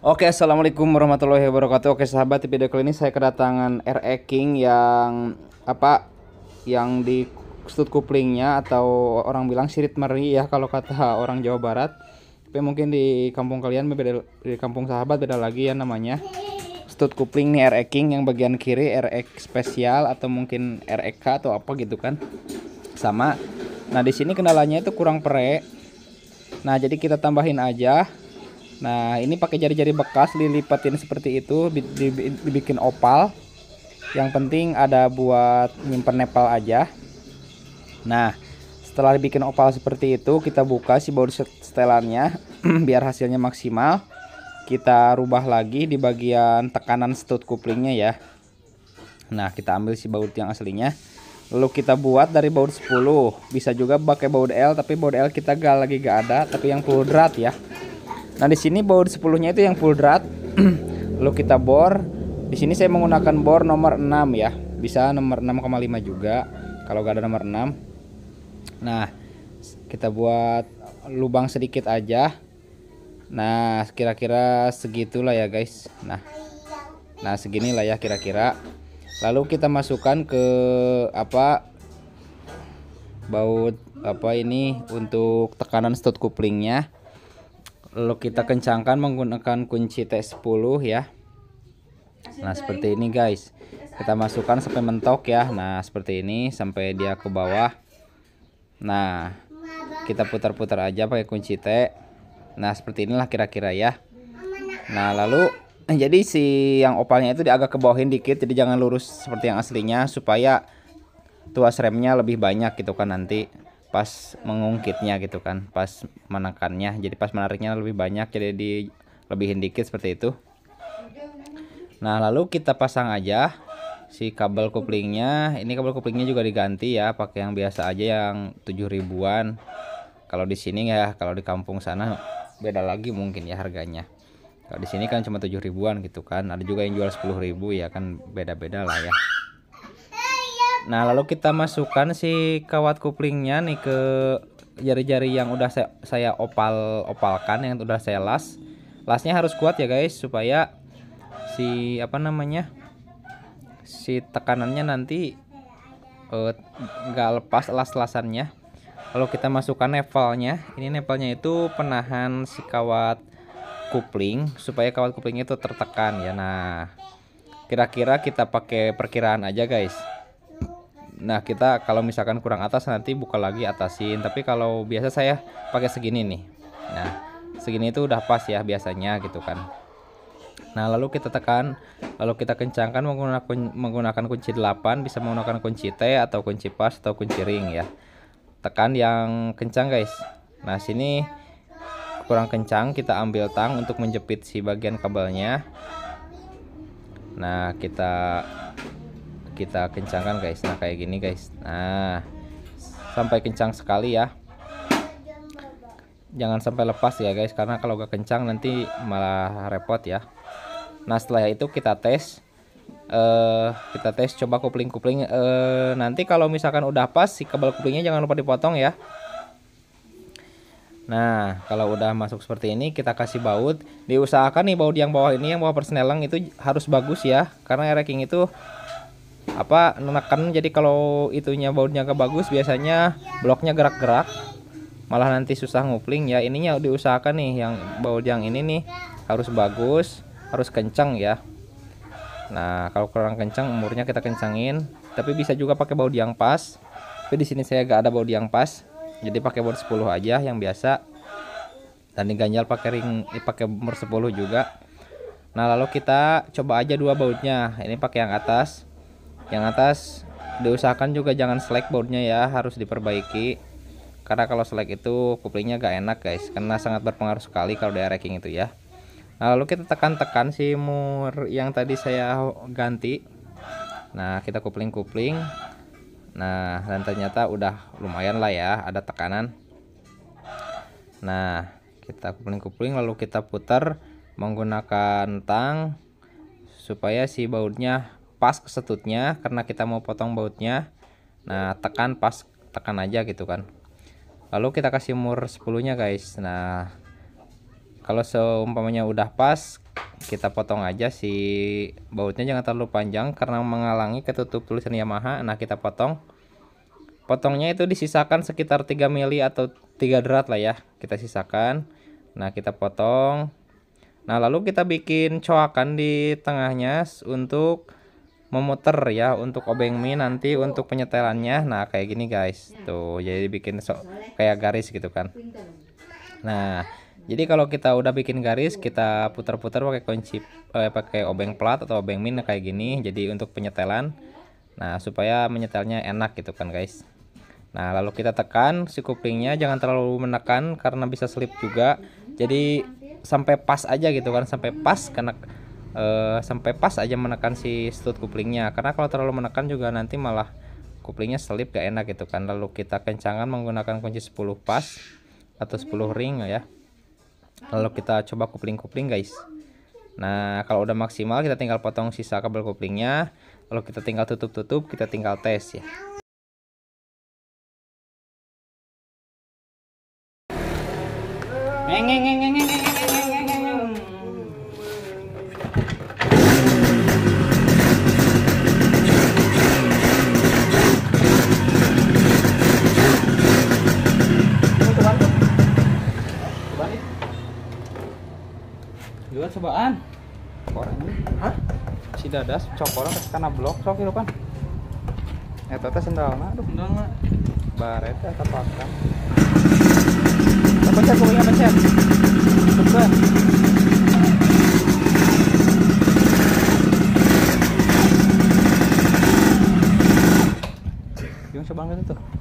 Oke, assalamualaikum warahmatullahi wabarakatuh. Oke, sahabat, di video kali ini saya kedatangan RE King yang apa yang di stud kuplingnya atau orang bilang sirit meri ya kalau kata orang Jawa Barat. Tapi mungkin di kampung kalian beda di kampung sahabat beda lagi ya namanya. Stud kupling nih RE King yang bagian kiri RE spesial atau mungkin REK atau apa gitu kan. Sama. Nah, di sini kendalanya itu kurang pre. Nah, jadi kita tambahin aja Nah ini pakai jari-jari bekas dilipatin seperti itu dibikin opal. Yang penting ada buat nyimpen nepal aja. Nah setelah dibikin opal seperti itu kita buka si baut setelannya biar hasilnya maksimal. Kita rubah lagi di bagian tekanan stud kuplingnya ya. Nah kita ambil si baut yang aslinya Lalu kita buat dari baut 10 Bisa juga pakai baut L Tapi baut L kita gal lagi gak ada Tapi yang full drat ya Nah di sini baut sepuluhnya itu yang full drat. Lalu kita bor. Di sini saya menggunakan bor nomor 6 ya. Bisa nomor 6,5 juga kalau gak ada nomor 6. Nah, kita buat lubang sedikit aja. Nah, kira-kira segitulah ya, guys. Nah. Nah, segini lah ya kira-kira. Lalu kita masukkan ke apa? baut apa ini untuk tekanan stud couplingnya lalu kita kencangkan menggunakan kunci T10 ya nah seperti ini guys kita masukkan sampai mentok ya nah seperti ini sampai dia ke bawah nah kita putar-putar aja pakai kunci T nah seperti inilah kira-kira ya nah lalu jadi si yang opalnya itu agak ke bawahin dikit jadi jangan lurus seperti yang aslinya supaya tuas remnya lebih banyak gitu kan nanti pas mengungkitnya gitu kan pas menekannya jadi pas menariknya lebih banyak jadi di lebihin dikit seperti itu nah lalu kita pasang aja si kabel koplingnya, ini kabel koplingnya juga diganti ya pakai yang biasa aja yang 7 ribuan kalau di sini ya kalau di kampung sana beda lagi mungkin ya harganya kalau di sini kan cuma 7 ribuan gitu kan ada juga yang jual 10 ribu ya kan beda-beda lah ya Nah, lalu kita masukkan si kawat kuplingnya nih ke jari-jari yang udah saya, opal-opalkan yang udah saya las. Lasnya harus kuat ya, guys, supaya si apa namanya? si tekanannya nanti eh, nggak uh, lepas las-lasannya. Lalu kita masukkan nepalnya. Ini nepalnya itu penahan si kawat kupling supaya kawat kuplingnya itu tertekan ya. Nah, kira-kira kita pakai perkiraan aja, guys. Nah kita kalau misalkan kurang atas nanti buka lagi atasin. Tapi kalau biasa saya pakai segini nih. Nah segini itu udah pas ya biasanya gitu kan. Nah lalu kita tekan, lalu kita kencangkan menggunakan menggunakan kunci 8 bisa menggunakan kunci T atau kunci pas atau kunci ring ya. Tekan yang kencang guys. Nah sini kurang kencang kita ambil tang untuk menjepit si bagian kabelnya. Nah kita kita kencangkan guys nah kayak gini guys nah sampai kencang sekali ya jangan sampai lepas ya guys karena kalau gak kencang nanti malah repot ya nah setelah itu kita tes uh, kita tes coba kupling-kupling uh, nanti kalau misalkan udah pas si kabel kuplingnya jangan lupa dipotong ya Nah, kalau udah masuk seperti ini kita kasih baut. Diusahakan nih baut yang bawah ini yang bawah persneleng itu harus bagus ya, karena racking itu apa menekan jadi kalau itunya bautnya gak bagus biasanya bloknya gerak-gerak malah nanti susah ngupling ya ininya diusahakan nih yang baut yang ini nih harus bagus harus kencang ya nah kalau kurang kencang umurnya kita kencangin tapi bisa juga pakai baut yang pas tapi di sini saya gak ada baut yang pas jadi pakai baut 10 aja yang biasa dan diganjal pakai ring eh, pakai umur 10 juga nah lalu kita coba aja dua bautnya ini pakai yang atas yang atas diusahakan juga jangan slack bautnya ya harus diperbaiki karena kalau slack itu kuplingnya gak enak guys karena sangat berpengaruh sekali kalau di racking itu ya nah, lalu kita tekan-tekan si mur yang tadi saya ganti nah kita kupling-kupling nah dan ternyata udah lumayan lah ya ada tekanan nah kita kupling-kupling lalu kita putar menggunakan tang supaya si bautnya pas ke setutnya karena kita mau potong bautnya nah tekan pas tekan aja gitu kan lalu kita kasih mur 10 nya guys nah kalau seumpamanya udah pas kita potong aja si bautnya jangan terlalu panjang karena menghalangi ketutup tulisan Yamaha nah kita potong potongnya itu disisakan sekitar 3 mili atau 3 derat lah ya kita sisakan nah kita potong nah lalu kita bikin coakan di tengahnya untuk memutar ya untuk obeng mie nanti untuk penyetelannya nah kayak gini guys ya. tuh jadi bikin so kayak garis gitu kan nah jadi kalau kita udah bikin garis kita putar-putar pakai kunci eh, pakai obeng plat atau obeng min kayak gini jadi untuk penyetelan nah supaya menyetelnya enak gitu kan guys nah lalu kita tekan si kupingnya jangan terlalu menekan karena bisa slip juga jadi sampai pas aja gitu kan sampai pas karena uh, sampai pas aja menekan si stud kuplingnya karena kalau terlalu menekan juga nanti malah kuplingnya selip gak enak gitu kan lalu kita kencangan menggunakan kunci 10 pas atau 10 ring ya lalu kita coba kupling-kupling guys nah kalau udah maksimal kita tinggal potong sisa kabel kuplingnya lalu kita tinggal tutup-tutup kita tinggal tes ya Neng, neng, neng, neng. orangnya hah si dadas cok orang karena blok sok itu kan ya, tata sendal mah, aduh sendalna baret eta ya, pakan apa cek pokoknya pencet bukan Yung sebangga itu tuh